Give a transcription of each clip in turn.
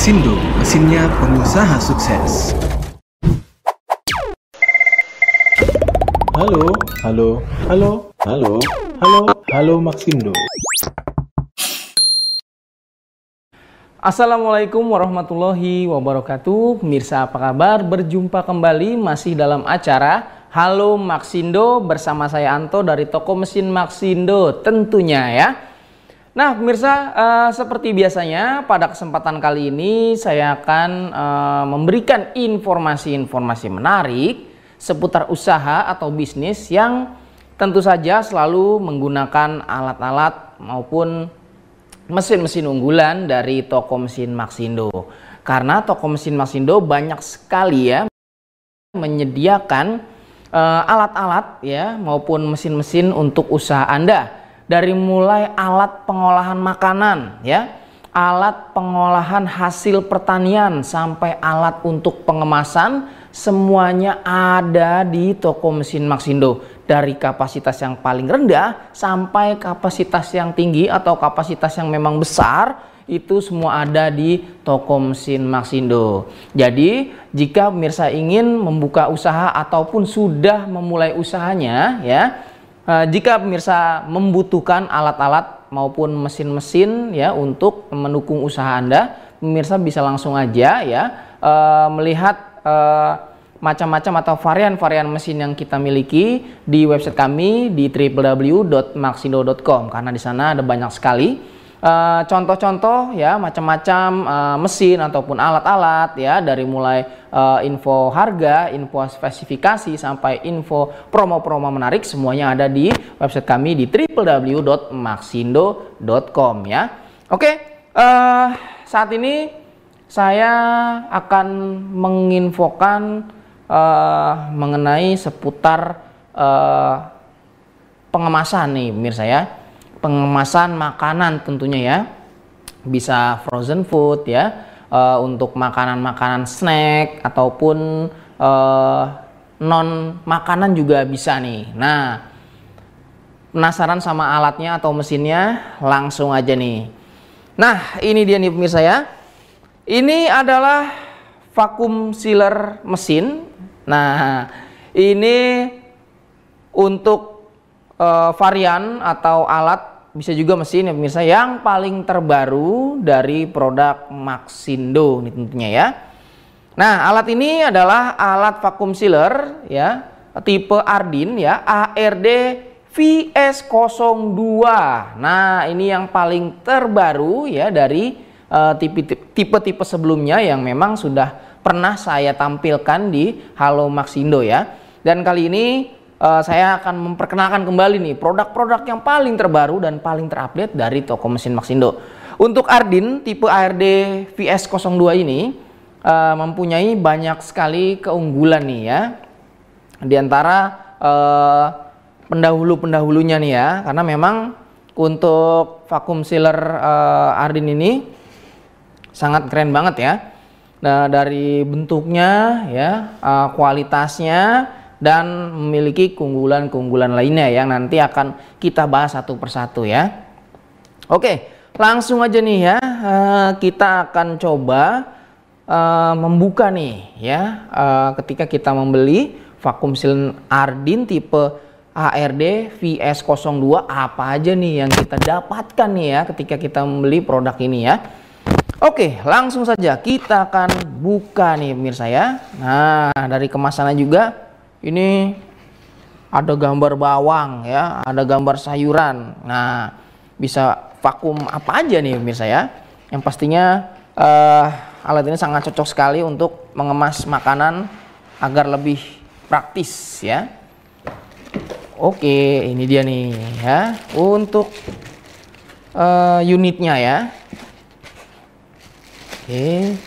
Maxindo, mesinnya pengusaha sukses. Halo, halo, halo, halo, halo, halo Maxindo. Assalamualaikum warahmatullahi wabarakatuh. Pemirsa apa kabar? Berjumpa kembali masih dalam acara Halo Maxindo bersama saya Anto dari toko mesin Maxindo tentunya ya. Nah, pemirsa, uh, seperti biasanya pada kesempatan kali ini saya akan uh, memberikan informasi-informasi menarik seputar usaha atau bisnis yang tentu saja selalu menggunakan alat-alat maupun mesin-mesin unggulan dari toko mesin Maxindo. Karena toko mesin Maxindo banyak sekali ya menyediakan eh, alat-alat uh, alat -alat, ya maupun mesin-mesin untuk usaha Anda dari mulai alat pengolahan makanan ya alat pengolahan hasil pertanian sampai alat untuk pengemasan semuanya ada di toko mesin Maxindo dari kapasitas yang paling rendah sampai kapasitas yang tinggi atau kapasitas yang memang besar itu semua ada di toko mesin Maxindo jadi jika pemirsa ingin membuka usaha ataupun sudah memulai usahanya ya Eh, jika pemirsa membutuhkan alat-alat maupun mesin-mesin ya untuk mendukung usaha Anda, pemirsa bisa langsung aja ya uh, melihat uh, macam-macam atau varian-varian mesin yang kita miliki di website kami di www.maxindo.com karena di sana ada banyak sekali Eh, contoh-contoh ya macam-macam uh, mesin ataupun alat-alat ya dari mulai uh, info harga, info spesifikasi sampai info promo-promo menarik semuanya ada di website kami di www.maxindo.com ya. Oke, saat ini saya akan menginfokan uh, mengenai seputar uh, pengemasan nih pemirsa ya pengemasan makanan tentunya ya bisa frozen food ya e, untuk makanan-makanan snack ataupun e, eh, non makanan juga bisa nih. Nah, penasaran sama alatnya atau mesinnya? Langsung aja nih. Nah, ini dia nih pemirsa ya. Ini adalah vakum sealer mesin. Nah, ini untuk e, varian atau alat bisa juga mesin ya pemirsa yang paling terbaru dari produk Maxindo ini tentunya ya. Nah, alat ini adalah alat vakum sealer ya, tipe Ardin ya, ARD VS02. Nah, ini yang paling terbaru ya dari eh, tipe-tipe uh, sebelumnya yang memang sudah pernah saya tampilkan di Halo Maxindo ya. Dan kali ini Eh, saya akan memperkenalkan kembali nih produk-produk yang paling terbaru dan paling terupdate dari toko mesin Maxindo. Untuk Ardin tipe ARD VS02 ini uh, mempunyai banyak sekali keunggulan nih ya. Di antara eh, pendahulu-pendahulunya nih ya, karena memang untuk vakum sealer uh, Ardin ini sangat keren banget ya. Nah, dari bentuknya ya, uh, kualitasnya dan memiliki keunggulan-keunggulan lainnya yang nanti akan kita bahas satu persatu ya. Oke, langsung aja nih ya, eh, kita akan coba eh, membuka nih ya, eh, ketika kita membeli vakum silen Ardin tipe ARD VS02 apa aja nih yang kita dapatkan nih ya ketika kita membeli produk ini ya. Oke, langsung saja kita akan buka nih pemirsa ya. Nah, dari kemasannya juga ini ada gambar bawang ya, ada gambar sayuran. Nah, bisa vakum apa aja nih pemirsa ya. Yang pastinya uh, alat ini sangat cocok sekali untuk mengemas makanan agar lebih praktis ya. Oke, ini dia nih ya untuk uh, unitnya ya. Oke.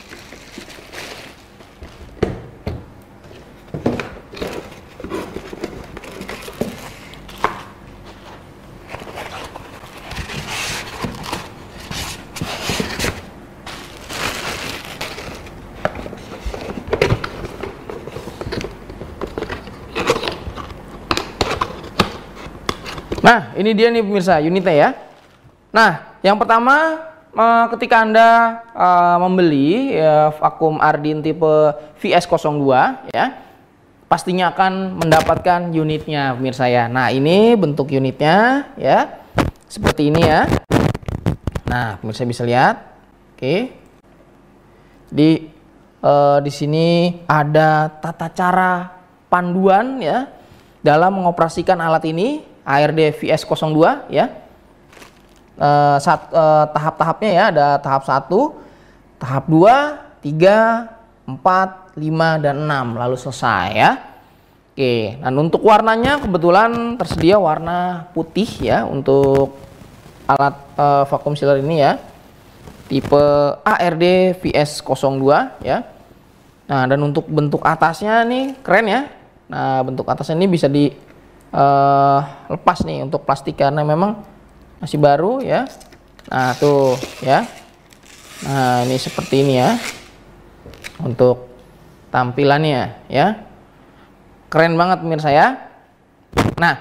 Nah, ini dia nih pemirsa unitnya ya. Nah, yang pertama eh, ketika Anda eh, membeli ya, vakum Ardin tipe VS02 ya, pastinya akan mendapatkan unitnya pemirsa ya. Nah, ini bentuk unitnya ya. Seperti ini ya. Nah, pemirsa bisa lihat. Oke. Di eh, di sini ada tata cara panduan ya dalam mengoperasikan alat ini ARD VS02 ya. E, eh, sat, e, eh, tahap-tahapnya ya ada tahap 1, tahap 2, 3, 4, 5 dan 6 lalu selesai ya. Oke, dan untuk warnanya kebetulan tersedia warna putih ya untuk alat e, eh, vacuum sealer ini ya. Tipe ARD VS02 ya. Nah, dan untuk bentuk atasnya nih keren ya. Nah, bentuk atasnya ini bisa di uh, lepas nih untuk plastik karena memang masih baru ya. Nah, tuh ya. Nah, ini seperti ini ya. Untuk tampilannya ya. Keren banget pemirsa ya. Nah,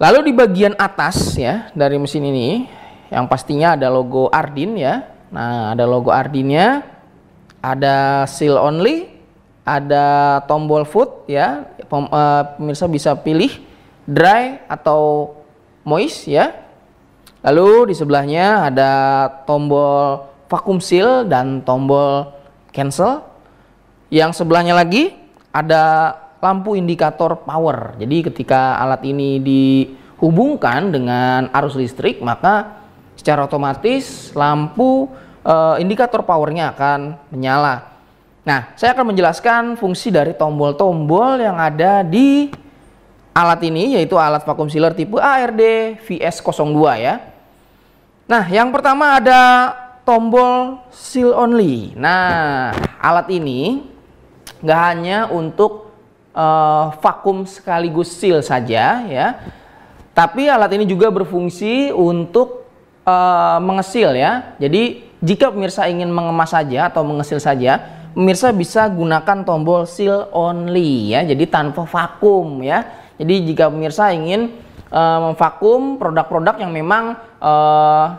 lalu di bagian atas ya dari mesin ini yang pastinya ada logo Ardin ya. Nah, ada logo Ardinnya, ada seal only, ada tombol food ya eh, pemirsa bisa pilih dry atau moist ya lalu di sebelahnya ada tombol vacuum seal dan tombol cancel yang sebelahnya lagi ada lampu indikator power jadi ketika alat ini dihubungkan dengan arus listrik maka secara otomatis lampu e, indikator powernya akan menyala Nah, saya akan menjelaskan fungsi dari tombol-tombol yang ada di alat ini, yaitu alat vacuum sealer tipe ARD VS02 ya. Nah, yang pertama ada tombol seal only. Nah, alat ini nggak hanya untuk uh, vakum sekaligus seal saja ya, tapi alat ini juga berfungsi untuk uh, mengesil ya. Jadi, jika pemirsa ingin mengemas saja atau mengesil saja, pemirsa bisa gunakan tombol seal only ya jadi tanpa vakum ya jadi jika pemirsa ingin eh, memvakum uh, produk-produk yang memang uh,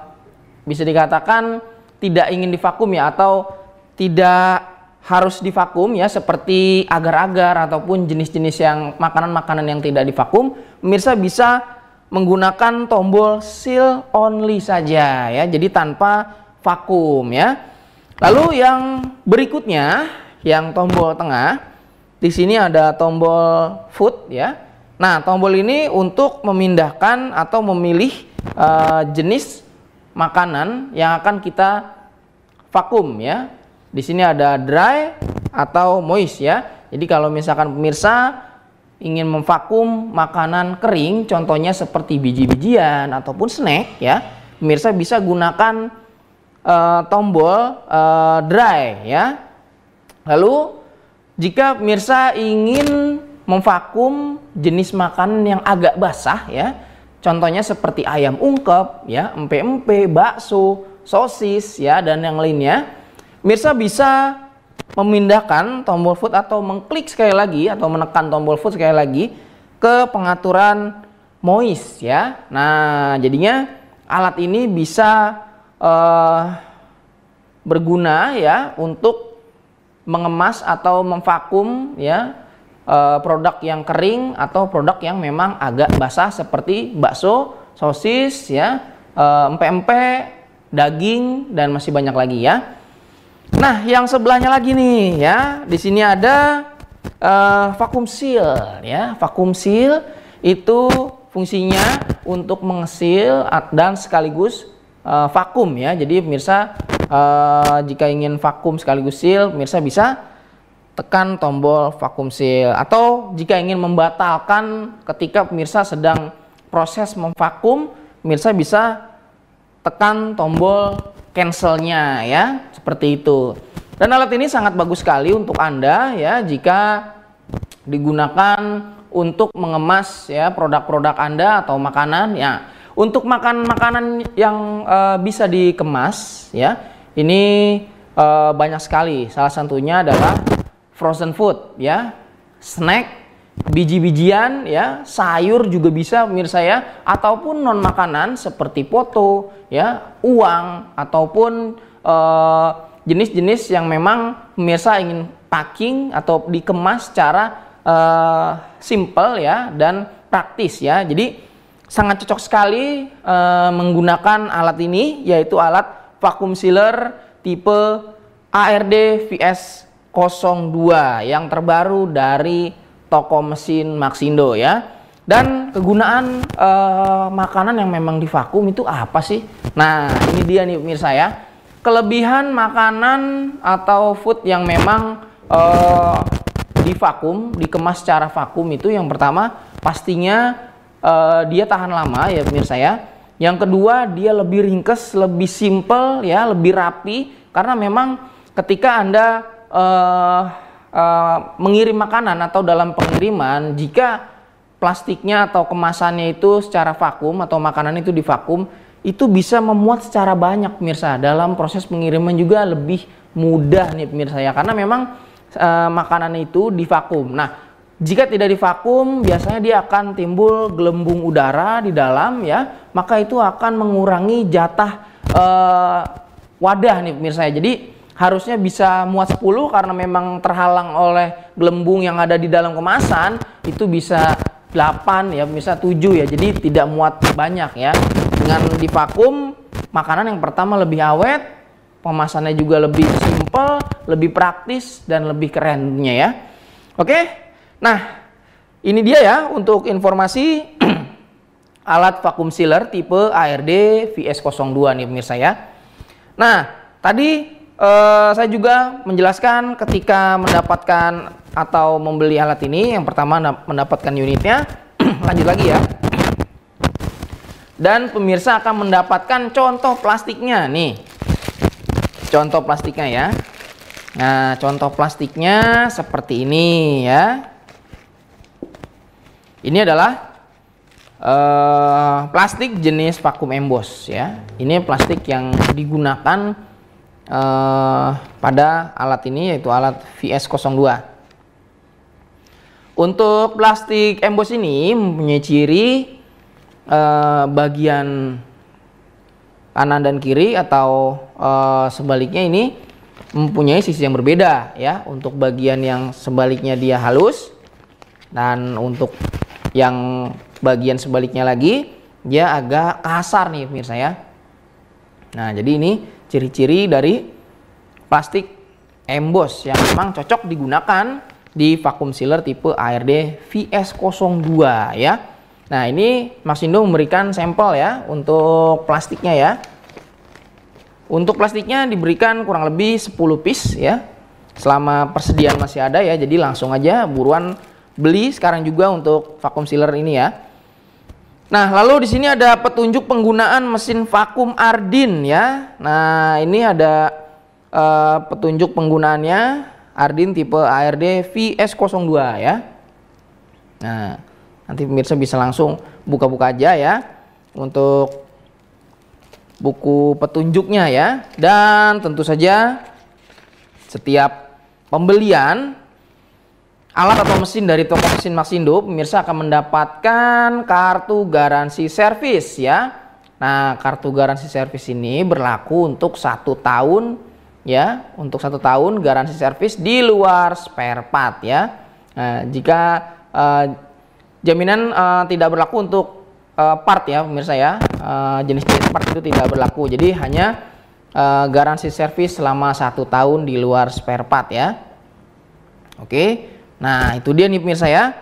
bisa dikatakan tidak ingin divakum ya atau tidak harus divakum ya seperti agar-agar ataupun jenis-jenis yang makanan-makanan yang tidak divakum pemirsa bisa menggunakan tombol seal only saja ya jadi tanpa vakum ya Lalu yang berikutnya, yang tombol tengah, di sini ada tombol food ya. Nah, tombol ini untuk memindahkan atau memilih e, jenis makanan yang akan kita vakum ya. Di sini ada dry atau moist ya. Jadi kalau misalkan pemirsa ingin memvakum makanan kering contohnya seperti biji-bijian ataupun snack ya, pemirsa bisa gunakan Eh, tombol uh, dry ya. Lalu jika mirsa ingin memvakum jenis makanan yang agak basah ya, contohnya seperti ayam ungkep ya, empe-empe, bakso, sosis ya dan yang lainnya, mirsa bisa memindahkan tombol food atau mengklik sekali lagi atau menekan tombol food sekali lagi ke pengaturan moist ya. Nah, jadinya alat ini bisa Eh, berguna ya untuk mengemas atau memvakum ya eh, produk yang kering atau produk yang memang agak basah seperti bakso, sosis ya, eh, empe-empe, daging dan masih banyak lagi ya. Nah, yang sebelahnya lagi nih ya, di sini ada uh, vakum seal ya. Vakum seal itu fungsinya untuk mengesil dan sekaligus uh, vakum ya. Jadi pemirsa uh, eh, jika ingin vakum sekaligus seal, pemirsa bisa tekan tombol vakum seal atau jika ingin membatalkan ketika pemirsa sedang proses memvakum, pemirsa bisa tekan tombol cancelnya ya, seperti itu. Dan alat ini sangat bagus sekali untuk Anda ya jika digunakan untuk mengemas ya produk-produk Anda atau makanan ya untuk makan makanan yang uh, bisa dikemas ya, ini uh, banyak sekali. Salah satunya adalah frozen food ya, snack biji-bijian ya sayur juga bisa pemirsa ya ataupun non makanan seperti foto ya uang ataupun eh, jenis-jenis uh, yang memang pemirsa ingin packing atau dikemas secara uh, simple ya dan praktis ya jadi sangat cocok sekali e, menggunakan alat ini yaitu alat vacuum sealer tipe ARD VS02 yang terbaru dari toko mesin Maxindo ya. Dan kegunaan e, makanan yang memang divakum itu apa sih? Nah, ini dia nih pemirsa ya. Kelebihan makanan atau food yang memang e, divakum, dikemas secara vakum itu yang pertama pastinya uh, dia tahan lama ya pemirsa ya. Yang kedua dia lebih ringkes, lebih simple ya, lebih rapi karena memang ketika anda uh, uh, mengirim makanan atau dalam pengiriman jika plastiknya atau kemasannya itu secara vakum atau makanan itu di vakum itu bisa memuat secara banyak pemirsa dalam proses pengiriman juga lebih mudah nih pemirsa ya karena memang e, makanan itu divakum. Nah, jika tidak divakum, biasanya dia akan timbul gelembung udara di dalam ya, maka itu akan mengurangi jatah uh, wadah nih pemirsa. Ya. Jadi harusnya bisa muat 10 karena memang terhalang oleh gelembung yang ada di dalam kemasan itu bisa 8 ya, pemirsa 7 ya. Jadi tidak muat banyak ya. Dengan divakum, makanan yang pertama lebih awet, pemasannya juga lebih simple, lebih praktis dan lebih kerennya ya. Oke? Nah, ini dia ya untuk informasi alat vakum sealer tipe ARD VS02 nih pemirsa ya. Nah, tadi eh, saya juga menjelaskan ketika mendapatkan atau membeli alat ini, yang pertama mendapatkan unitnya, lanjut lagi ya. Dan pemirsa akan mendapatkan contoh plastiknya nih. Contoh plastiknya ya. Nah, contoh plastiknya seperti ini ya. Ini adalah uh, plastik jenis vakum emboss ya. Ini plastik yang digunakan uh, pada alat ini yaitu alat VS02. Untuk plastik emboss ini mempunyai ciri uh, bagian kanan dan kiri atau uh, sebaliknya ini mempunyai sisi yang berbeda ya. Untuk bagian yang sebaliknya dia halus dan untuk yang bagian sebaliknya lagi dia agak kasar nih pemirsa ya. Nah, jadi ini ciri-ciri dari plastik emboss yang memang cocok digunakan di vacuum sealer tipe ARD VS02 ya. Nah, ini Mas Indo memberikan sampel ya untuk plastiknya ya. Untuk plastiknya diberikan kurang lebih 10 piece ya. Selama persediaan masih ada ya, jadi langsung aja buruan beli sekarang juga untuk vakum sealer ini ya. Nah, lalu di sini ada petunjuk penggunaan mesin vakum Ardin ya. Nah, ini ada uh, petunjuk penggunaannya Ardin tipe ARD VS02 ya. Nah, nanti pemirsa bisa langsung buka-buka aja ya untuk buku petunjuknya ya. Dan tentu saja setiap pembelian alat atau mesin dari toko mesin Maxindo, pemirsa akan mendapatkan kartu garansi servis ya. Nah, kartu garansi servis ini berlaku untuk satu tahun ya, untuk satu tahun garansi servis di luar spare part ya. Nah, jika eh, jaminan eh, tidak berlaku untuk eh, part ya, pemirsa ya, jenis-jenis eh, part itu tidak berlaku. Jadi hanya eh, garansi servis selama satu tahun di luar spare part ya. Oke. Okay. Nah, itu dia nih pemirsa ya.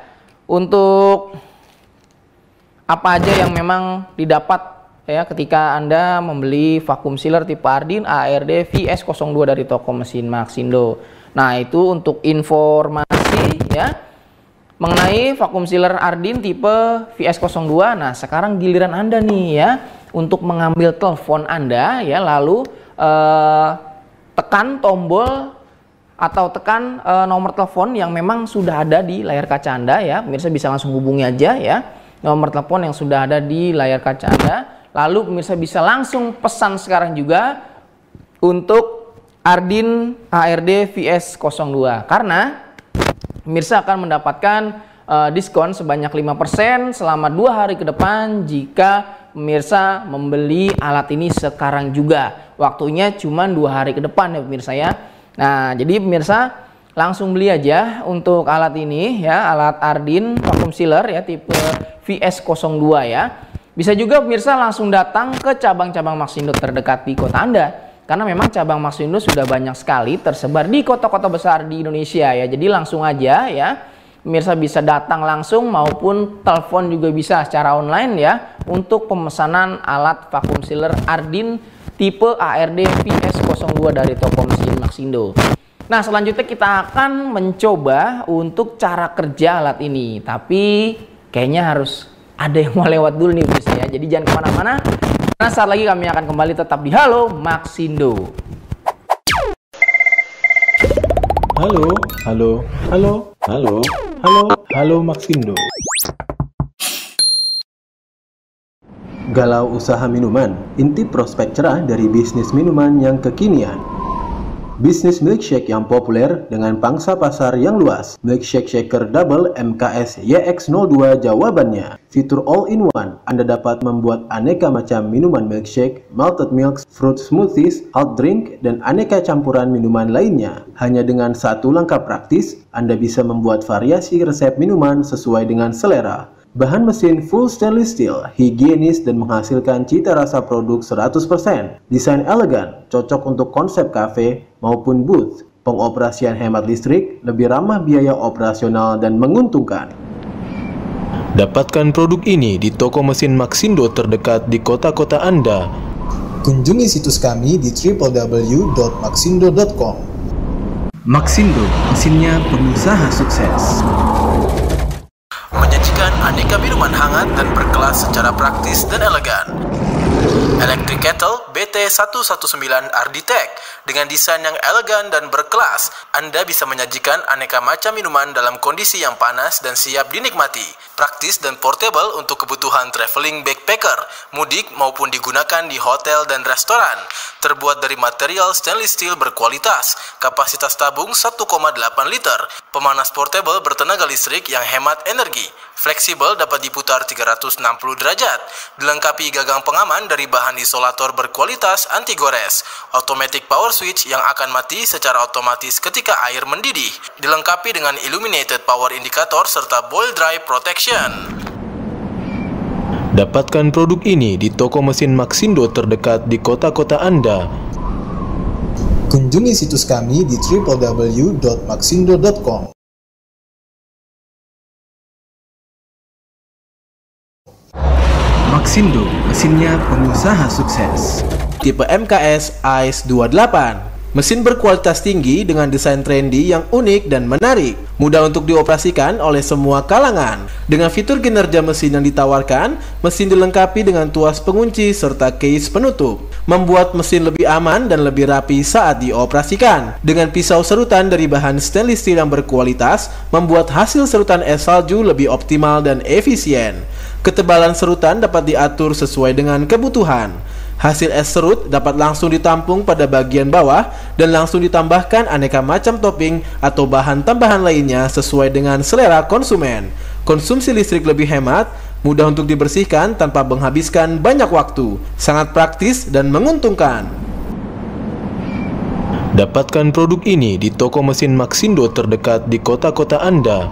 Untuk apa aja yang memang didapat ya ketika Anda membeli vakum sealer tipe Ardin ARD VS02 dari toko mesin Maxindo. Nah, itu untuk informasi ya mengenai vakum sealer Ardin tipe VS02. Nah, sekarang giliran Anda nih ya untuk mengambil telepon Anda ya lalu eh, tekan tombol atau tekan e, nomor telepon yang memang sudah ada di layar kaca Anda ya. Pemirsa bisa langsung hubungi aja ya. Nomor telepon yang sudah ada di layar kaca Anda. Lalu pemirsa bisa langsung pesan sekarang juga untuk Ardin ARD VS02 karena pemirsa akan mendapatkan e, diskon sebanyak 5% selama dua hari ke depan jika pemirsa membeli alat ini sekarang juga. Waktunya cuma dua hari ke depan ya pemirsa ya. Nah, jadi pemirsa langsung beli aja untuk alat ini ya, alat Ardin vacuum sealer ya tipe VS02 ya. Bisa juga pemirsa langsung datang ke cabang-cabang Maxindo terdekat di kota Anda. Karena memang cabang Maxindo sudah banyak sekali tersebar di kota-kota besar di Indonesia ya. Jadi langsung aja ya pemirsa bisa datang langsung maupun telepon juga bisa secara online ya untuk pemesanan alat vakum sealer Ardin tipe ARD PS02 dari toko mesin Maxindo. Nah selanjutnya kita akan mencoba untuk cara kerja alat ini tapi kayaknya harus ada yang mau lewat dulu nih bisa ya jadi jangan kemana-mana Nah, saat lagi kami akan kembali tetap di Halo Maxindo. Halo, halo, halo. Halo, halo, halo Maxindo. Galau usaha minuman, inti prospek cerah dari bisnis minuman yang kekinian. Bisnis milkshake yang populer dengan pangsa pasar yang luas. Milkshake Shaker Double MKS YX02 jawabannya. Fitur all-in-one, Anda dapat membuat aneka macam minuman milkshake, malted milk, fruit smoothies, hot drink, dan aneka campuran minuman lainnya. Hanya dengan satu langkah praktis, Anda bisa membuat variasi resep minuman sesuai dengan selera. Bahan mesin full stainless steel, higienis dan menghasilkan cita rasa produk 100%. Desain elegan, cocok untuk konsep kafe maupun booth. Pengoperasian hemat listrik, lebih ramah biaya operasional dan menguntungkan. Dapatkan produk ini di toko mesin Maxindo terdekat di kota-kota Anda. Kunjungi situs kami di www.maxindo.com. Maxindo, mesinnya pengusaha sukses kami rumah hangat dan berkelas secara praktis dan elegan. Electric Kettle BT119 Arditek dengan desain yang elegan dan berkelas, Anda bisa menyajikan aneka macam minuman dalam kondisi yang panas dan siap dinikmati. Praktis dan portable untuk kebutuhan traveling backpacker, mudik maupun digunakan di hotel dan restoran. Terbuat dari material stainless steel berkualitas, kapasitas tabung 1,8 liter, pemanas portable bertenaga listrik yang hemat energi, fleksibel dapat diputar 360 derajat, dilengkapi gagang pengaman dari dari bahan isolator berkualitas anti gores, automatic power switch yang akan mati secara otomatis ketika air mendidih, dilengkapi dengan illuminated power indicator serta boil dry protection. Dapatkan produk ini di toko mesin Maxindo terdekat di kota-kota Anda. Kunjungi situs kami di www.maxindo.com. Aksindo, mesinnya pengusaha sukses. Tipe MKS AIS 28 Mesin berkualitas tinggi dengan desain trendy yang unik dan menarik, mudah untuk dioperasikan oleh semua kalangan. Dengan fitur kinerja mesin yang ditawarkan, mesin dilengkapi dengan tuas pengunci serta case penutup, membuat mesin lebih aman dan lebih rapi saat dioperasikan. Dengan pisau serutan dari bahan stainless steel yang berkualitas, membuat hasil serutan es salju lebih optimal dan efisien. Ketebalan serutan dapat diatur sesuai dengan kebutuhan. Hasil es serut dapat langsung ditampung pada bagian bawah dan langsung ditambahkan aneka macam topping atau bahan tambahan lainnya sesuai dengan selera konsumen. Konsumsi listrik lebih hemat, mudah untuk dibersihkan tanpa menghabiskan banyak waktu, sangat praktis dan menguntungkan. Dapatkan produk ini di toko mesin Maxindo terdekat di kota-kota Anda.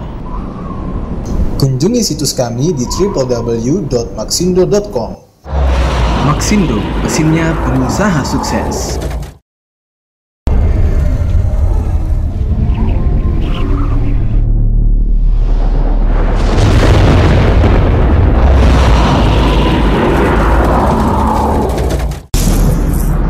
Kunjungi situs kami di www.maxindo.com. Maxindo, mesinnya pengusaha sukses.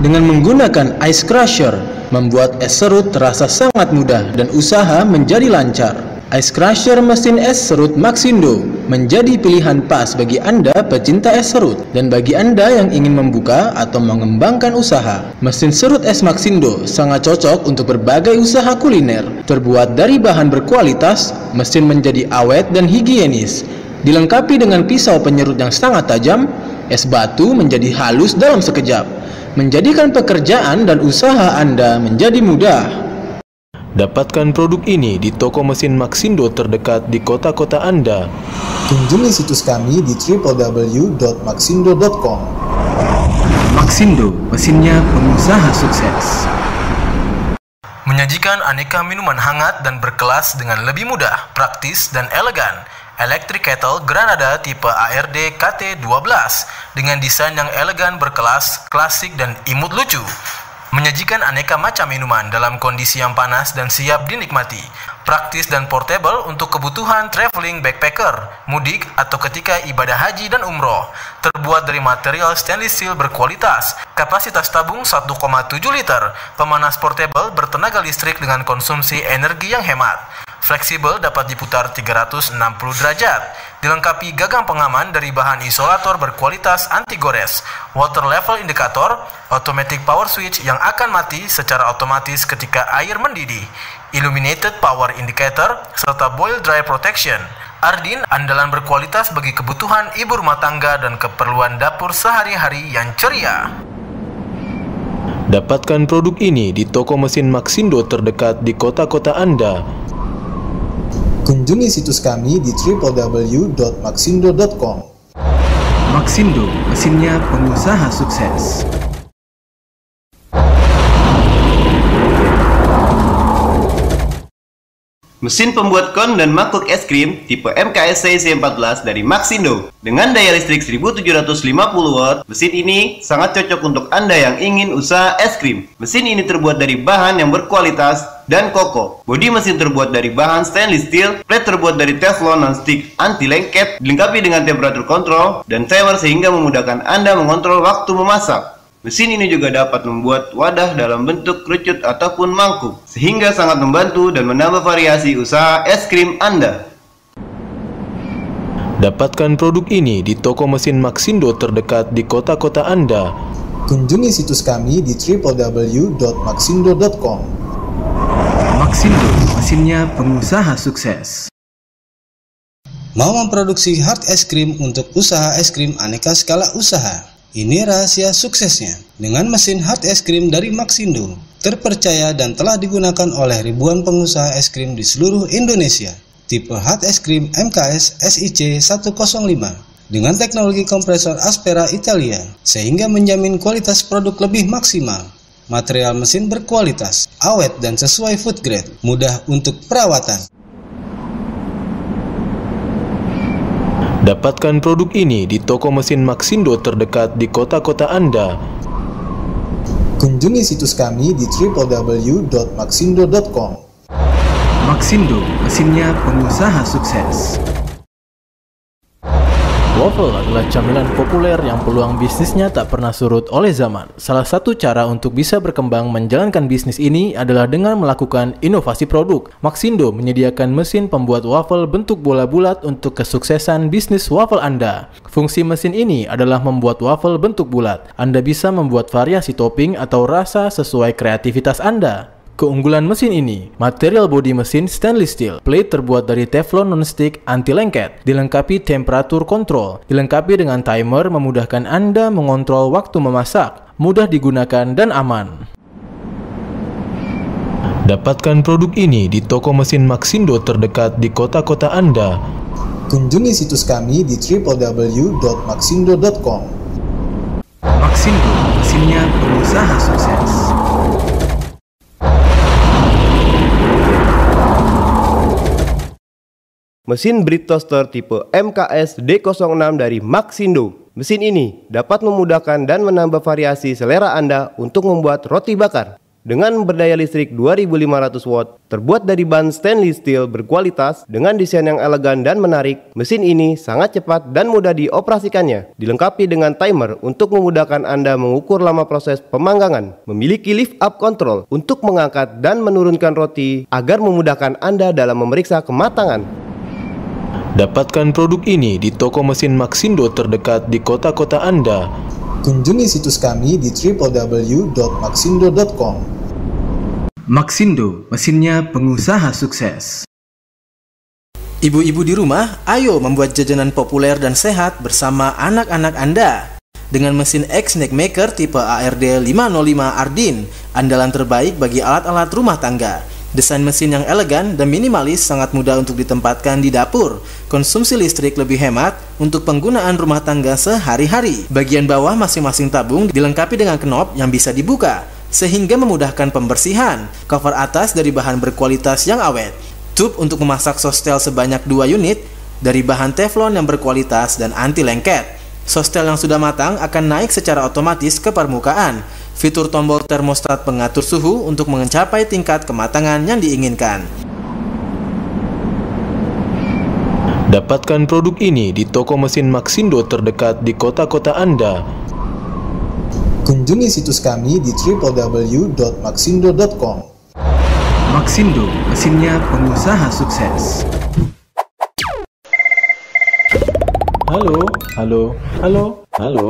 Dengan menggunakan ice crusher, membuat es serut terasa sangat mudah dan usaha menjadi lancar. Ice crusher mesin es serut Maxindo menjadi pilihan pas bagi Anda pecinta es serut dan bagi Anda yang ingin membuka atau mengembangkan usaha. Mesin serut es Maxindo sangat cocok untuk berbagai usaha kuliner. Terbuat dari bahan berkualitas, mesin menjadi awet dan higienis. Dilengkapi dengan pisau penyerut yang sangat tajam, es batu menjadi halus dalam sekejap. Menjadikan pekerjaan dan usaha Anda menjadi mudah. Dapatkan produk ini di toko mesin Maxindo terdekat di kota-kota Anda. Kunjungi situs kami di www.maxindo.com. Maxindo, mesinnya pengusaha sukses. Menyajikan aneka minuman hangat dan berkelas dengan lebih mudah, praktis, dan elegan. Electric Kettle Granada tipe ARD KT12 dengan desain yang elegan berkelas, klasik, dan imut lucu menyajikan aneka macam minuman dalam kondisi yang panas dan siap dinikmati, praktis dan portable untuk kebutuhan traveling backpacker, mudik, atau ketika ibadah haji dan umroh. Terbuat dari material stainless steel berkualitas, kapasitas tabung 1,7 liter, pemanas portable bertenaga listrik dengan konsumsi energi yang hemat. Fleksibel dapat diputar 360 derajat, dilengkapi gagang pengaman dari bahan isolator berkualitas anti gores, water level indikator, automatic power switch yang akan mati secara otomatis ketika air mendidih, illuminated power indicator, serta boil dry protection. Ardin andalan berkualitas bagi kebutuhan ibu rumah tangga dan keperluan dapur sehari-hari yang ceria. Dapatkan produk ini di toko mesin Maxindo terdekat di kota-kota Anda Kunjungi situs kami di www.maxindo.com. Maxindo, mesinnya pengusaha sukses. Mesin pembuat kon dan mangkuk es krim tipe MKS c 14 dari Maxindo. Dengan daya listrik 1750 watt, mesin ini sangat cocok untuk Anda yang ingin usaha es krim. Mesin ini terbuat dari bahan yang berkualitas dan koko. Bodi mesin terbuat dari bahan stainless steel, plate terbuat dari teflon non-stick anti lengket, dilengkapi dengan temperatur control dan timer sehingga memudahkan Anda mengontrol waktu memasak. Mesin ini juga dapat membuat wadah dalam bentuk kerucut ataupun mangkuk, sehingga sangat membantu dan menambah variasi usaha es krim Anda. Dapatkan produk ini di toko mesin Maxindo terdekat di kota-kota Anda. Kunjungi situs kami di www.maxindo.com dulu, mesinnya pengusaha sukses. Mau memproduksi hard es krim untuk usaha es krim aneka skala usaha. Ini rahasia suksesnya dengan mesin hard es krim dari Maxindo, terpercaya dan telah digunakan oleh ribuan pengusaha es krim di seluruh Indonesia. Tipe hard es krim MKS SIC 105 dengan teknologi kompresor Aspera Italia, sehingga menjamin kualitas produk lebih maksimal Material mesin berkualitas, awet dan sesuai food grade, mudah untuk perawatan. Dapatkan produk ini di toko mesin Maxindo terdekat di kota-kota Anda. Kunjungi situs kami di www.maxindo.com. Maxindo, mesinnya pengusaha sukses. Waffle adalah camilan populer yang peluang bisnisnya tak pernah surut oleh zaman. Salah satu cara untuk bisa berkembang menjalankan bisnis ini adalah dengan melakukan inovasi produk. Maxindo menyediakan mesin pembuat waffle bentuk bola bulat untuk kesuksesan bisnis waffle Anda. Fungsi mesin ini adalah membuat waffle bentuk bulat. Anda bisa membuat variasi topping atau rasa sesuai kreativitas Anda. Keunggulan mesin ini, material bodi mesin stainless steel, plate terbuat dari teflon non-stick anti lengket, dilengkapi temperatur kontrol, dilengkapi dengan timer memudahkan Anda mengontrol waktu memasak, mudah digunakan dan aman. Dapatkan produk ini di toko mesin Maxindo terdekat di kota-kota Anda. Kunjungi situs kami di www.maxindo.com. Maxindo, mesinnya pengusaha sukses. Mesin Brit Toaster tipe MKS D06 dari Maxindo. Mesin ini dapat memudahkan dan menambah variasi selera Anda untuk membuat roti bakar. Dengan berdaya listrik 2500 watt, terbuat dari bahan stainless steel berkualitas dengan desain yang elegan dan menarik, mesin ini sangat cepat dan mudah dioperasikannya. Dilengkapi dengan timer untuk memudahkan Anda mengukur lama proses pemanggangan. Memiliki lift up control untuk mengangkat dan menurunkan roti agar memudahkan Anda dalam memeriksa kematangan. Dapatkan produk ini di toko mesin Maxindo terdekat di kota-kota Anda. Kunjungi situs kami di www.maxindo.com. Maxindo, mesinnya pengusaha sukses. Ibu-ibu di rumah, ayo membuat jajanan populer dan sehat bersama anak-anak Anda. Dengan mesin X Snack Maker tipe ARD 505 Ardin, andalan terbaik bagi alat-alat rumah tangga. Desain mesin yang elegan dan minimalis sangat mudah untuk ditempatkan di dapur. Konsumsi listrik lebih hemat untuk penggunaan rumah tangga sehari-hari. Bagian bawah masing-masing tabung dilengkapi dengan knob yang bisa dibuka, sehingga memudahkan pembersihan. Cover atas dari bahan berkualitas yang awet. Tube untuk memasak sostel sebanyak 2 unit dari bahan teflon yang berkualitas dan anti lengket. Sostel yang sudah matang akan naik secara otomatis ke permukaan fitur tombol termostat pengatur suhu untuk mencapai tingkat kematangan yang diinginkan. Dapatkan produk ini di toko mesin Maxindo terdekat di kota-kota Anda. Kunjungi situs kami di www.maxindo.com. Maxindo, mesinnya pengusaha sukses. Halo, halo, halo, halo,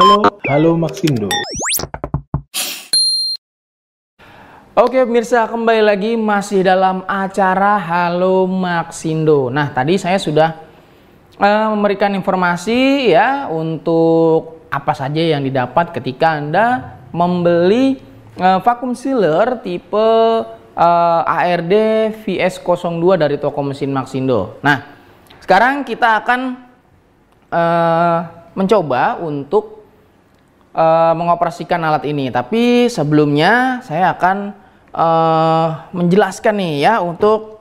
halo, halo Maxindo. Oke pemirsa kembali lagi masih dalam acara Halo Maxindo. Nah tadi saya sudah uh, memberikan informasi ya untuk apa saja yang didapat ketika anda membeli uh, vakum sealer tipe uh, ARD VS02 dari toko mesin Maxindo. Nah sekarang kita akan uh, mencoba untuk uh, mengoperasikan alat ini. Tapi sebelumnya saya akan uh, menjelaskan nih ya untuk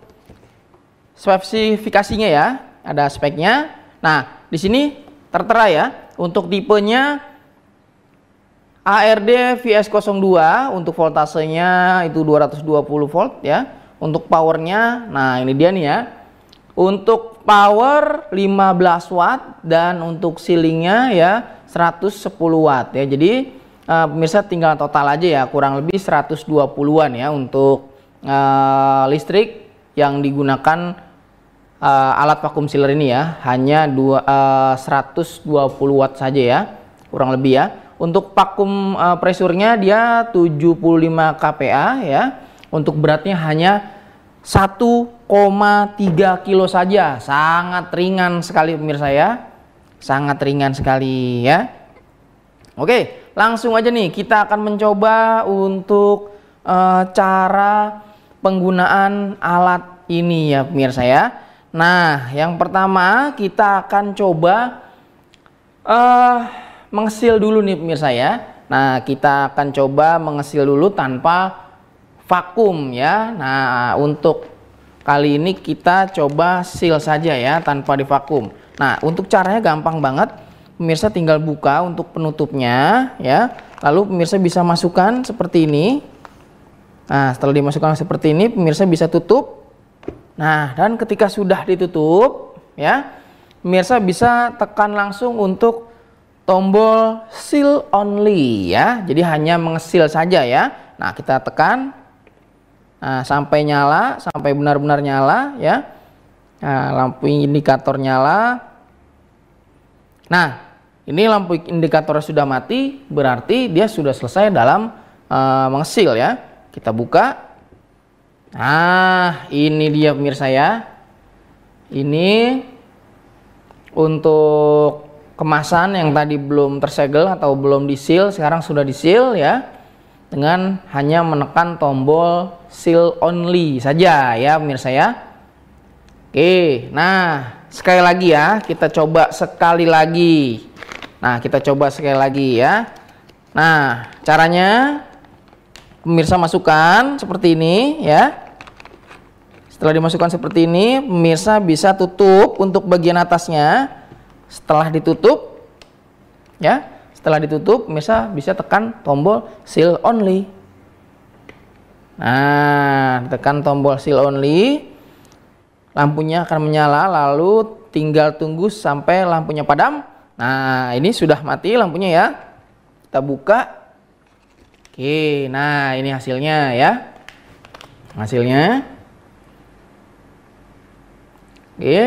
spesifikasinya ya. Ada speknya. Nah, di sini tertera ya untuk tipenya ARD VS02 untuk voltasenya itu 220 volt ya. Untuk powernya, nah ini dia nih ya. Untuk power 15 watt dan untuk ceilingnya ya 110 watt ya. Jadi uh, pemirsa tinggal total aja ya kurang lebih 120-an ya untuk uh, listrik yang digunakan uh, alat vakum sealer ini ya hanya dua, uh, 120 watt saja ya kurang lebih ya untuk vakum uh, presurnya dia 75 kPa ya untuk beratnya hanya 1,3 kilo saja sangat ringan sekali pemirsa ya sangat ringan sekali ya Oke, langsung aja nih kita akan mencoba untuk uh, cara penggunaan alat ini ya pemirsa ya. Nah, yang pertama kita akan coba uh, mengesil dulu nih pemirsa ya. Nah, kita akan coba mengesil dulu tanpa vakum ya. Nah, untuk kali ini kita coba seal saja ya tanpa divakum. Nah, untuk caranya gampang banget pemirsa tinggal buka untuk penutupnya ya. Lalu pemirsa bisa masukkan seperti ini. Nah, setelah dimasukkan seperti ini, pemirsa bisa tutup. Nah, dan ketika sudah ditutup ya, pemirsa bisa tekan langsung untuk tombol seal only ya. Jadi hanya mengesil saja ya. Nah, kita tekan nah, sampai nyala, sampai benar-benar nyala ya. Nah, lampu indikator nyala. Nah, ini lampu indikatornya sudah mati, berarti dia sudah selesai dalam uh, eh, mengesil ya. Kita buka. Nah, ini dia pemirsa ya. Ini untuk kemasan yang tadi belum tersegel atau belum disil, sekarang sudah disil ya. Dengan hanya menekan tombol seal only saja ya pemirsa ya. Oke, nah sekali lagi ya, kita coba sekali lagi. Nah, kita coba sekali lagi ya. Nah, caranya pemirsa masukkan seperti ini ya. Setelah dimasukkan seperti ini, pemirsa bisa tutup untuk bagian atasnya. Setelah ditutup ya, setelah ditutup pemirsa bisa tekan tombol seal only. Nah, tekan tombol seal only. Lampunya akan menyala lalu tinggal tunggu sampai lampunya padam Nah, ini sudah mati lampunya ya. Kita buka. Oke, nah ini hasilnya ya. Hasilnya. Oke.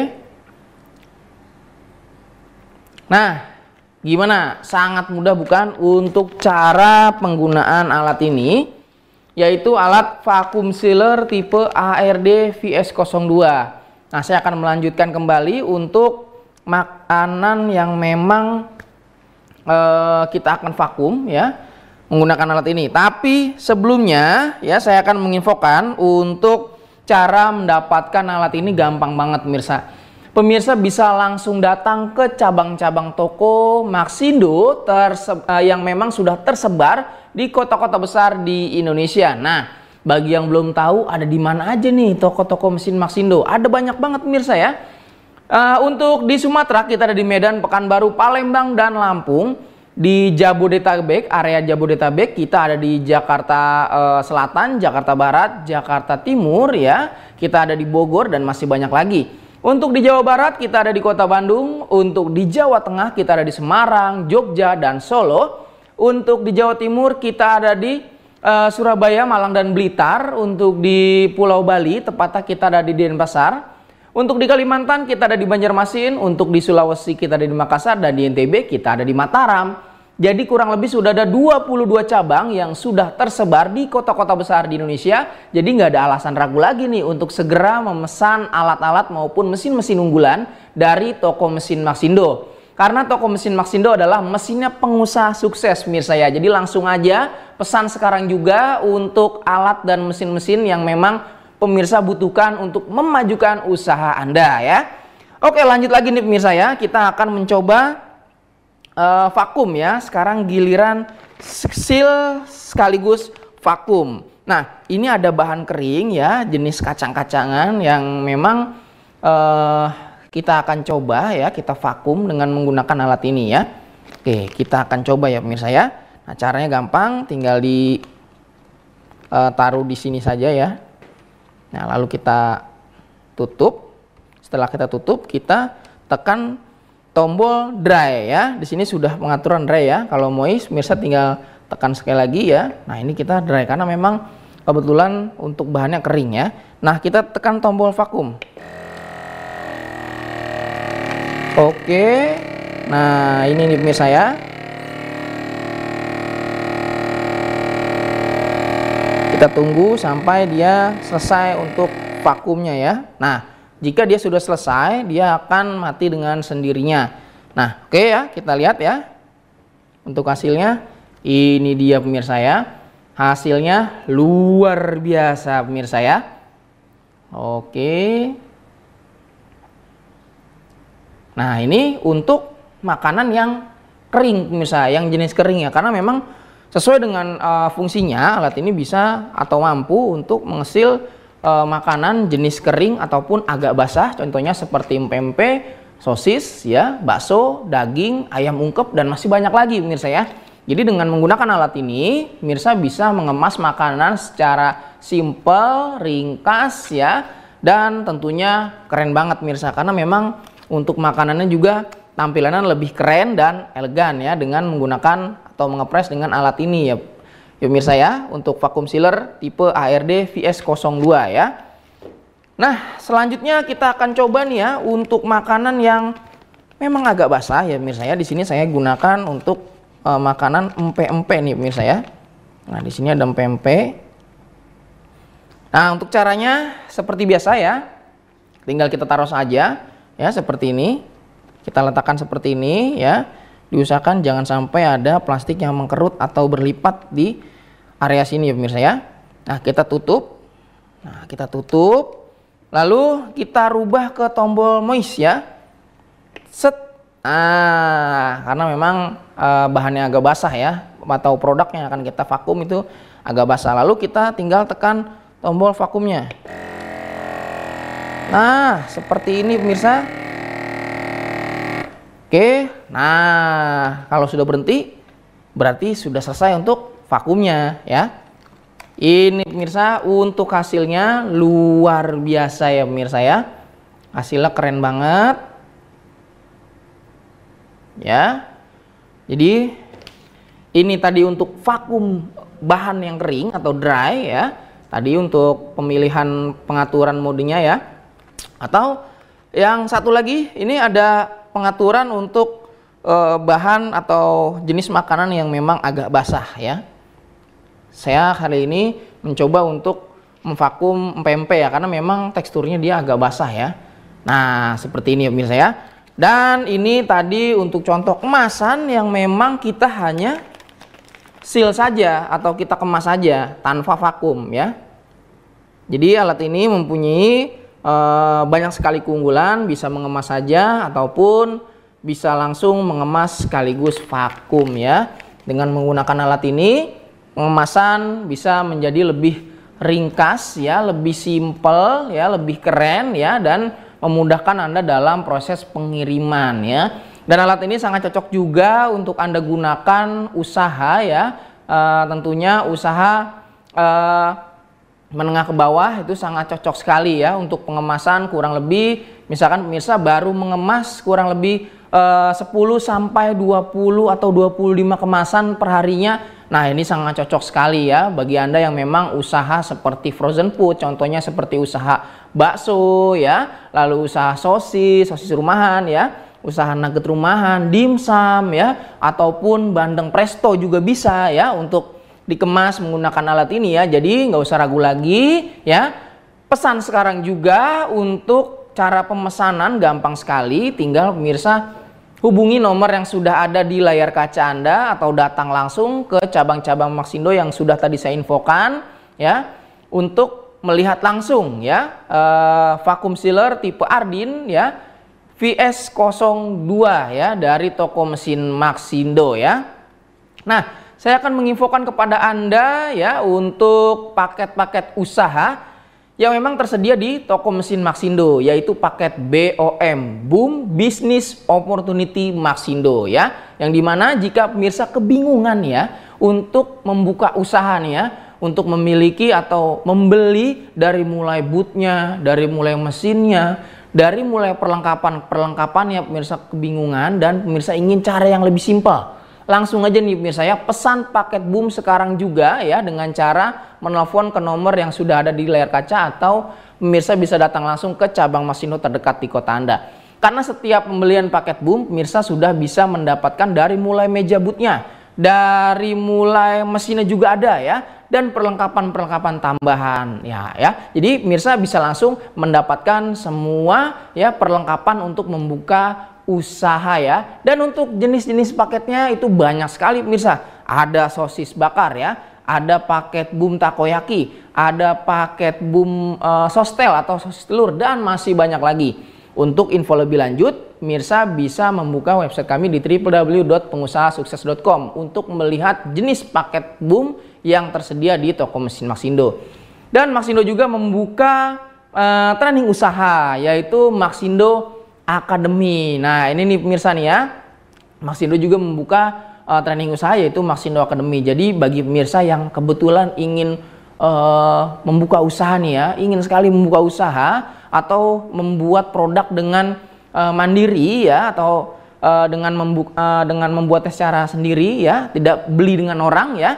Nah, gimana? Sangat mudah bukan untuk cara penggunaan alat ini yaitu alat vakum sealer tipe ARD VS02. Nah, saya akan melanjutkan kembali untuk makanan yang memang eh, kita akan vakum ya menggunakan alat ini. Tapi sebelumnya ya saya akan menginfokan untuk cara mendapatkan alat ini gampang banget pemirsa. Pemirsa bisa langsung datang ke cabang-cabang toko Maxindo eh, yang memang sudah tersebar di kota-kota besar di Indonesia. Nah, bagi yang belum tahu ada di mana aja nih toko-toko mesin Maxindo. Ada banyak banget pemirsa ya Uh, untuk di Sumatera kita ada di Medan, Pekanbaru, Palembang dan Lampung. Di Jabodetabek, area Jabodetabek kita ada di Jakarta uh, Selatan, Jakarta Barat, Jakarta Timur ya. Kita ada di Bogor dan masih banyak lagi. Untuk di Jawa Barat kita ada di Kota Bandung, untuk di Jawa Tengah kita ada di Semarang, Jogja dan Solo. Untuk di Jawa Timur kita ada di uh, Surabaya, Malang dan Blitar. Untuk di Pulau Bali tepatnya kita ada di Denpasar. Untuk di Kalimantan kita ada di Banjarmasin, untuk di Sulawesi kita ada di Makassar dan di NTB kita ada di Mataram. Jadi kurang lebih sudah ada 22 cabang yang sudah tersebar di kota-kota besar di Indonesia. Jadi nggak ada alasan ragu lagi nih untuk segera memesan alat-alat maupun mesin-mesin unggulan dari toko mesin Maxindo. Karena toko mesin Maxindo adalah mesinnya pengusaha sukses mirsa ya. Jadi langsung aja pesan sekarang juga untuk alat dan mesin-mesin yang memang pemirsa butuhkan untuk memajukan usaha Anda ya. Oke, lanjut lagi nih pemirsa ya. Kita akan mencoba uh, vakum ya. Sekarang giliran seal sekaligus vakum. Nah, ini ada bahan kering ya, jenis kacang-kacangan yang memang uh, kita akan coba ya, kita vakum dengan menggunakan alat ini ya. Oke, kita akan coba ya pemirsa ya. Nah, caranya gampang, tinggal di uh, taruh di sini saja ya, Nah, lalu kita tutup. Setelah kita tutup, kita tekan tombol dry ya. Di sini sudah pengaturan dry ya. Kalau moist, pemirsa tinggal tekan sekali lagi ya. Nah, ini kita dry karena memang kebetulan untuk bahannya kering ya. Nah, kita tekan tombol vakum. Oke. Nah, ini nih pemirsa ya. Kita tunggu sampai dia selesai untuk vakumnya ya. Nah, jika dia sudah selesai, dia akan mati dengan sendirinya. Nah, oke okay ya, kita lihat ya. Untuk hasilnya, ini dia pemirsa ya. Hasilnya luar biasa pemirsa ya. Oke. Okay. Nah, ini untuk makanan yang kering pemirsa, yang jenis kering ya. Karena memang Sesuai dengan uh, fungsinya, alat ini bisa atau mampu untuk mengesil uh, makanan jenis kering ataupun agak basah, contohnya seperti pempek, sosis, ya, bakso, daging, ayam ungkep dan masih banyak lagi pemirsa ya. Jadi dengan menggunakan alat ini, pemirsa bisa mengemas makanan secara simpel ringkas ya, dan tentunya keren banget pemirsa karena memang untuk makanannya juga tampilannya lebih keren dan elegan ya dengan menggunakan atau mengepres dengan alat ini ya. ya pemirsa ya untuk vakum sealer tipe ARD VS02 ya. Nah, selanjutnya kita akan coba nih ya untuk makanan yang memang agak basah ya pemirsa ya. Di sini saya gunakan untuk e, makanan empe-empe nih pemirsa ya. Nah, di sini ada empe-empe. Nah, untuk caranya seperti biasa ya. Tinggal kita taruh saja ya seperti ini. Kita letakkan seperti ini ya. Diusahakan jangan sampai ada plastik yang mengkerut atau berlipat di area sini ya pemirsa ya. Nah, kita tutup. Nah, kita tutup. Lalu kita rubah ke tombol moist ya. Set. Ah, karena memang eh, bahannya agak basah ya atau produk yang akan kita vakum itu agak basah. Lalu kita tinggal tekan tombol vakumnya. Nah, seperti ini pemirsa. Oke, nah kalau sudah berhenti berarti sudah selesai untuk vakumnya ya. Ini pemirsa untuk hasilnya luar biasa ya pemirsa ya. Hasilnya keren banget. Ya. Jadi ini tadi untuk vakum bahan yang kering atau dry ya. Tadi untuk pemilihan pengaturan modenya ya. Atau yang satu lagi ini ada pengaturan untuk e, bahan atau jenis makanan yang memang agak basah ya. Saya hari ini mencoba untuk memvakum pempek ya karena memang teksturnya dia agak basah ya. Nah, seperti ini ya, pemirsa ya. Dan ini tadi untuk contoh kemasan yang memang kita hanya seal saja atau kita kemas saja tanpa vakum ya. Jadi alat ini mempunyai Eh, banyak sekali keunggulan, bisa mengemas saja ataupun bisa langsung mengemas sekaligus vakum ya. Dengan menggunakan alat ini, pengemasan bisa menjadi lebih ringkas ya, lebih simple ya, lebih keren ya dan memudahkan Anda dalam proses pengiriman ya. Dan alat ini sangat cocok juga untuk Anda gunakan usaha ya, e, tentunya usaha e, menengah ke bawah itu sangat cocok sekali ya untuk pengemasan kurang lebih misalkan pemirsa baru mengemas kurang lebih eh, 10 sampai 20 atau 25 kemasan perharinya Nah ini sangat cocok sekali ya bagi Anda yang memang usaha seperti frozen food contohnya seperti usaha bakso ya lalu usaha sosis, sosis rumahan ya usaha nugget rumahan, dimsum ya ataupun bandeng presto juga bisa ya untuk dikemas menggunakan alat ini ya. Jadi nggak usah ragu lagi ya. Pesan sekarang juga untuk cara pemesanan gampang sekali. Tinggal pemirsa hubungi nomor yang sudah ada di layar kaca Anda atau datang langsung ke cabang-cabang Maxindo yang sudah tadi saya infokan ya untuk melihat langsung ya uh, vakum sealer tipe Ardin ya VS02 ya dari toko mesin Maxindo ya. Nah, saya akan menginfokan kepada Anda ya untuk paket-paket usaha yang memang tersedia di toko mesin Maxindo yaitu paket BOM Boom Business Opportunity Maxindo ya yang dimana jika pemirsa kebingungan ya untuk membuka usaha nih ya untuk memiliki atau membeli dari mulai bootnya dari mulai mesinnya dari mulai perlengkapan perlengkapan ya pemirsa kebingungan dan pemirsa ingin cara yang lebih simpel langsung aja nih pemirsa ya pesan paket boom sekarang juga ya dengan cara menelpon ke nomor yang sudah ada di layar kaca atau pemirsa bisa datang langsung ke cabang Masino terdekat di kota Anda. Karena setiap pembelian paket boom pemirsa sudah bisa mendapatkan dari mulai meja bootnya, dari mulai mesinnya juga ada ya dan perlengkapan-perlengkapan tambahan ya ya. Jadi pemirsa bisa langsung mendapatkan semua ya perlengkapan untuk membuka usaha ya. Dan untuk jenis-jenis paketnya itu banyak sekali pemirsa. Ada sosis bakar ya, ada paket bum takoyaki, ada paket bum e, eh, sostel atau sosis telur dan masih banyak lagi. Untuk info lebih lanjut, pemirsa bisa membuka website kami di www.pengusahasukses.com untuk melihat jenis paket boom yang tersedia di toko mesin Maxindo. Dan Maxindo juga membuka uh, training usaha yaitu Maxindo Academy. Nah, ini nih pemirsa nih ya. Maxindo juga membuka uh, training usaha yaitu Maxindo Academy. Jadi bagi pemirsa yang kebetulan ingin uh, membuka usaha nih ya, ingin sekali membuka usaha atau membuat produk dengan uh, mandiri ya atau uh, dengan membuka, uh, dengan membuatnya secara sendiri ya, tidak beli dengan orang ya.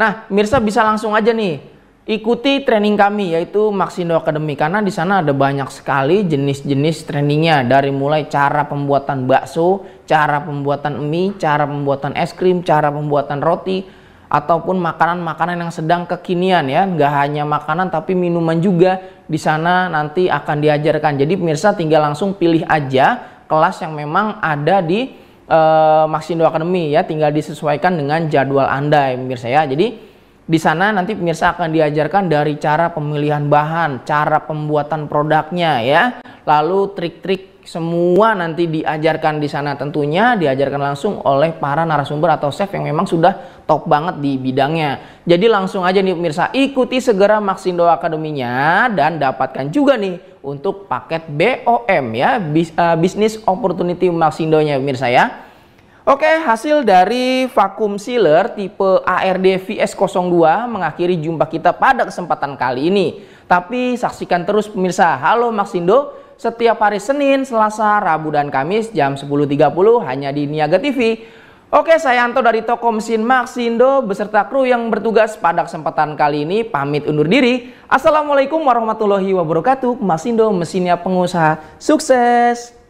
Nah, pemirsa bisa langsung aja nih Ikuti training kami yaitu Maxindo Academy karena di sana ada banyak sekali jenis-jenis trainingnya dari mulai cara pembuatan bakso, cara pembuatan mie, cara pembuatan es krim, cara pembuatan roti ataupun makanan-makanan yang sedang kekinian ya nggak hanya makanan tapi minuman juga di sana nanti akan diajarkan jadi pemirsa tinggal langsung pilih aja kelas yang memang ada di uh, eh, Maxindo Academy ya tinggal disesuaikan dengan jadwal anda ya pemirsa ya jadi di sana nanti pemirsa akan diajarkan dari cara pemilihan bahan, cara pembuatan produknya ya. Lalu trik-trik semua nanti diajarkan di sana tentunya diajarkan langsung oleh para narasumber atau chef yang memang sudah top banget di bidangnya. Jadi langsung aja nih pemirsa ikuti segera Maxindo Akademinya dan dapatkan juga nih untuk paket BOM ya, eh, bisnis opportunity Business Opportunity Maxindonya pemirsa ya. Oke, hasil dari vakum sealer tipe ARD VS02 mengakhiri jumpa kita pada kesempatan kali ini. Tapi saksikan terus pemirsa Halo Maxindo setiap hari Senin, Selasa, Rabu, dan Kamis jam 10.30 hanya di Niaga TV. Oke, saya Anto dari Toko Mesin Maxindo beserta kru yang bertugas pada kesempatan kali ini pamit undur diri. Assalamualaikum warahmatullahi wabarakatuh. Maxindo mesinnya pengusaha sukses.